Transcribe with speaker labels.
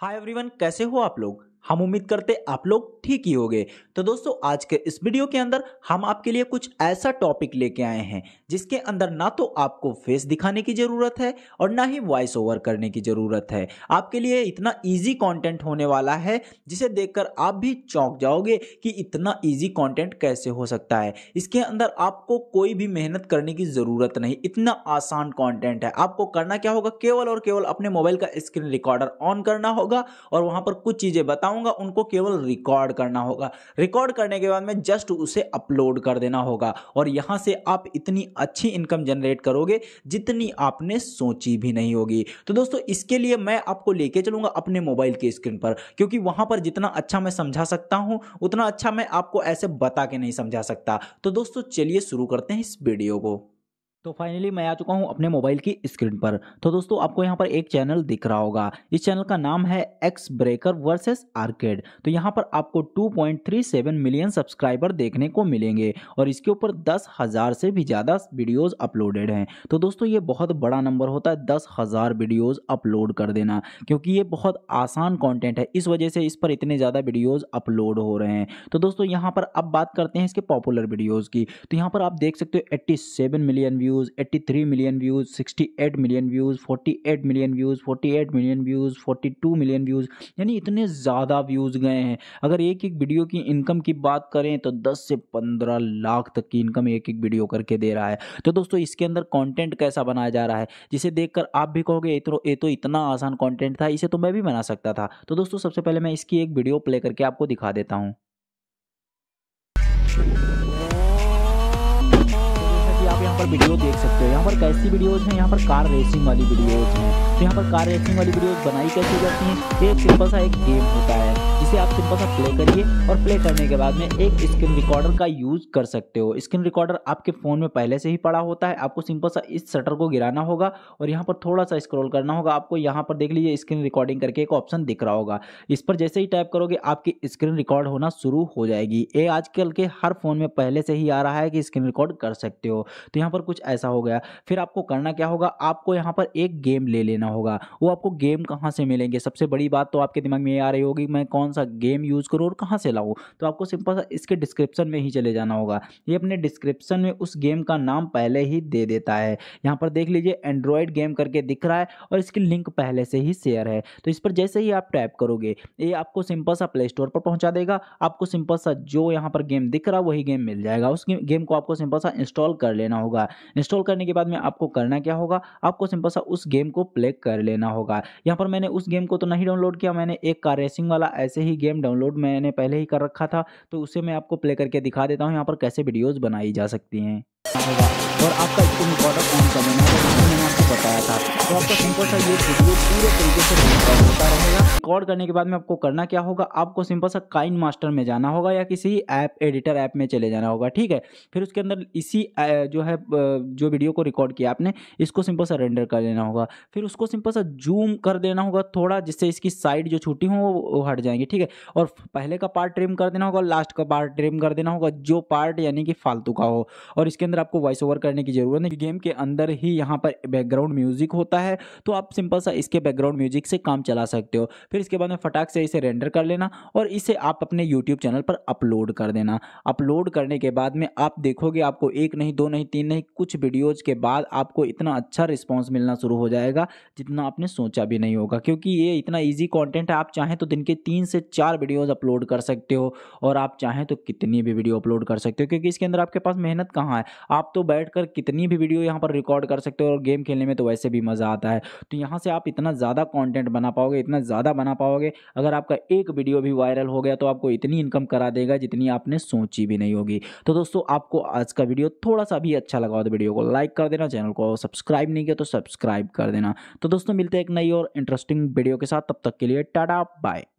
Speaker 1: Hi everyone कैसे हो आप लोग हम उम्मीद करते आप लोग ठीक ही होंगे तो दोस्तों आज के इस वीडियो के अंदर हम आपके लिए कुछ ऐसा टॉपिक लेके आए हैं जिसके अंदर ना तो आपको फेस दिखाने की ज़रूरत है और ना ही वॉइस ओवर करने की ज़रूरत है आपके लिए इतना ईजी कॉन्टेंट होने वाला है जिसे देखकर आप भी चौंक जाओगे कि इतना ईजी कॉन्टेंट कैसे हो सकता है इसके अंदर आपको कोई भी मेहनत करने की ज़रूरत नहीं इतना आसान कॉन्टेंट है आपको करना क्या होगा केवल और केवल अपने मोबाइल का स्क्रीन रिकॉर्डर ऑन करना होगा और वहाँ पर कुछ चीज़ें बताऊँ चाहूंगा उनको केवल रिकॉर्ड करना होगा रिकॉर्ड करने के बाद में जस्ट उसे अपलोड कर देना होगा और यहां से आप इतनी अच्छी इनकम जनरेट करोगे जितनी आपने सोची भी नहीं होगी तो दोस्तों इसके लिए मैं आपको लेके चलूंगा अपने मोबाइल के स्क्रीन पर क्योंकि वहां पर जितना अच्छा मैं समझा सकता हूं उतना अच्छा मैं आपको ऐसे बता के नहीं समझा सकता तो दोस्तों चलिए शुरू करते हैं इस वीडियो को तो फाइनली मैं आ चुका हूं अपने मोबाइल की स्क्रीन पर तो दोस्तों आपको यहां पर एक चैनल दिख रहा होगा इस चैनल का नाम है एक्स ब्रेकर वर्सेस आर्केड तो यहां पर आपको 2.37 मिलियन सब्सक्राइबर देखने को मिलेंगे और इसके ऊपर दस हज़ार से भी ज़्यादा वीडियोस अपलोडेड हैं तो दोस्तों ये बहुत बड़ा नंबर होता है दस हज़ार वीडियोज़ अपलोड कर देना क्योंकि ये बहुत आसान कॉन्टेंट है इस वजह से इस पर इतने ज़्यादा वीडियोज़ अपलोड हो रहे हैं तो दोस्तों यहाँ पर अब बात करते हैं इसके पॉपुलर वीडियोज़ की तो यहाँ पर आप देख सकते हो eighty million view views eighty three million views sixty eight million views forty eight million views forty eight million views forty two million views यानी इतने ज़्यादा व्यूज़ गए हैं अगर एक एक वीडियो की इनकम की बात करें तो दस से पंद्रह लाख तक की इनकम एक एक वीडियो करके दे रहा है तो दोस्तों इसके अंदर कॉन्टेंट कैसा बनाया जा रहा है जिसे देख आप भी कहोगे ये तो, तो इतना आसान कॉन्टेंट था इसे तो मैं भी बना सकता था तो दोस्तों सबसे पहले मैं इसकी एक वीडियो प्ले करके आपको दिखा देता हूँ Thank you. पर वीडियो देख सकते हो यहाँ पर कैसी वीडियोज़ हैं यहाँ पर कार रेसिंग वाली वीडियोज़ हैं तो यहाँ पर कार रेसिंग वाली वीडियोज़ बनाई कैसी जाती हैं ये सिंपल सा एक गेम होता है जिसे आप सिंपल सा प्ले करिए और प्ले करने के बाद में एक स्क्रीन रिकॉर्डर का यूज़ कर सकते हो स्क्रीन रिकॉर्डर आपके फ़ोन में पहले से ही पड़ा होता है आपको सिंपल सा इस शटर को गिराना होगा और यहाँ पर थोड़ा सा स्क्रॉल करना होगा आपको यहाँ पर देख लीजिए स्क्रीन रिकॉर्डिंग करके एक ऑप्शन दिख रहा होगा इस पर जैसे ही टाइप करोगे आपकी स्क्रीन रिकॉर्ड होना शुरू हो जाएगी ये आजकल के हर फ़ोन में पहले से ही आ रहा है कि स्क्रीन रिकॉर्ड कर सकते हो तो यहाँ पर कुछ ऐसा हो गया फिर आपको करना क्या होगा आपको यहाँ पर एक गेम ले लेना होगा वो आपको गेम कहाँ से मिलेंगे सबसे बड़ी बात तो आपके दिमाग में ये आ रही होगी मैं कौन सा गेम यूज़ करूँ और कहाँ से लाऊँ तो आपको सिंपल सा इसके डिस्क्रिप्शन में ही चले जाना होगा ये अपने डिस्क्रिप्शन में उस गेम का नाम पहले ही दे देता है यहाँ पर देख लीजिए एंड्रॉयड गेम करके दिख रहा है और इसकी लिंक पहले से ही शेयर है तो इस पर जैसे ही आप टैप करोगे ये आपको सिंपल सा प्ले स्टोर पर पहुँचा देगा आपको सिंपल सा जो यहाँ पर गेम दिख रहा वही गेम मिल जाएगा उस गेम को आपको सिंपल सा इंस्टॉल कर लेना होगा होगा इंस्टॉल करने के बाद में आपको करना क्या होगा आपको सिंपल सा उस गेम को प्ले कर लेना होगा यहाँ पर मैंने उस गेम को तो नहीं डाउनलोड किया मैंने एक कार रेसिंग वाला ऐसे ही गेम डाउनलोड मैंने पहले ही कर रखा था तो उसे मैं आपको प्ले करके दिखा देता हूँ यहाँ पर कैसे वीडियोज़ बनाई जा सकती हैं होगा और आपका स्क्रीन रिकॉर्डर ऑन कर है तो मैंने आपको बताया था तो आपका सिंपल सा ये वीडियो पूरे तरीके से रिकॉर्ड होता रहेगा रिकॉर्ड करने के बाद में आपको करना क्या होगा आपको सिंपल सा काइन मास्टर में जाना होगा या किसी ऐप एडिटर ऐप में चले जाना होगा ठीक है फिर उसके अंदर इसी जो है जो वीडियो को रिकॉर्ड किया आपने इसको सिंपल सा रेंडर कर लेना होगा फिर उसको सिंपल सा जूम कर देना होगा थोड़ा जिससे इसकी साइड जो छूटी हो वो हट जाएंगी ठीक है और पहले का पार्ट ट्रिम कर देना होगा लास्ट का पार्ट ट्रिम कर देना होगा जो पार्ट यानी कि फालतू का हो और इसके अंदर अंदर आपको वॉइस ओवर करने की जरूरत नहीं गेम के अंदर ही यहाँ पर बैकग्राउंड म्यूजिक होता है तो आप सिंपल सा इसके बैकग्राउंड म्यूजिक से काम चला सकते हो फिर इसके बाद में फटाक से इसे रेंडर कर लेना और इसे आप अपने यूट्यूब चैनल पर अपलोड कर देना अपलोड करने के बाद में आप देखोगे आपको एक नहीं दो नहीं तीन नहीं कुछ वीडियोज़ के बाद आपको इतना अच्छा रिस्पॉन्स मिलना शुरू हो जाएगा जितना आपने सोचा भी नहीं होगा क्योंकि ये इतना ईजी कॉन्टेंट है आप चाहें तो दिन के तीन से चार वीडियोज़ अपलोड कर सकते हो और आप चाहें तो कितनी भी वीडियो अपलोड कर सकते हो क्योंकि इसके अंदर आपके पास मेहनत कहाँ है आप तो बैठ कर कितनी भी वीडियो यहाँ पर रिकॉर्ड कर सकते हो और गेम खेलने में तो वैसे भी मज़ा आता है तो यहाँ से आप इतना ज़्यादा कॉन्टेंट बना पाओगे इतना ज़्यादा बना पाओगे अगर आपका एक वीडियो भी वायरल हो गया तो आपको इतनी इनकम करा देगा जितनी आपने सोची भी नहीं होगी तो दोस्तों आपको आज का वीडियो थोड़ा सा भी अच्छा लगा हो तो वीडियो को लाइक कर देना चैनल को सब्सक्राइब नहीं किया तो सब्सक्राइब कर देना तो दोस्तों मिलते हैं एक नई और इंटरेस्टिंग वीडियो के साथ तब तक के लिए टाटा बाय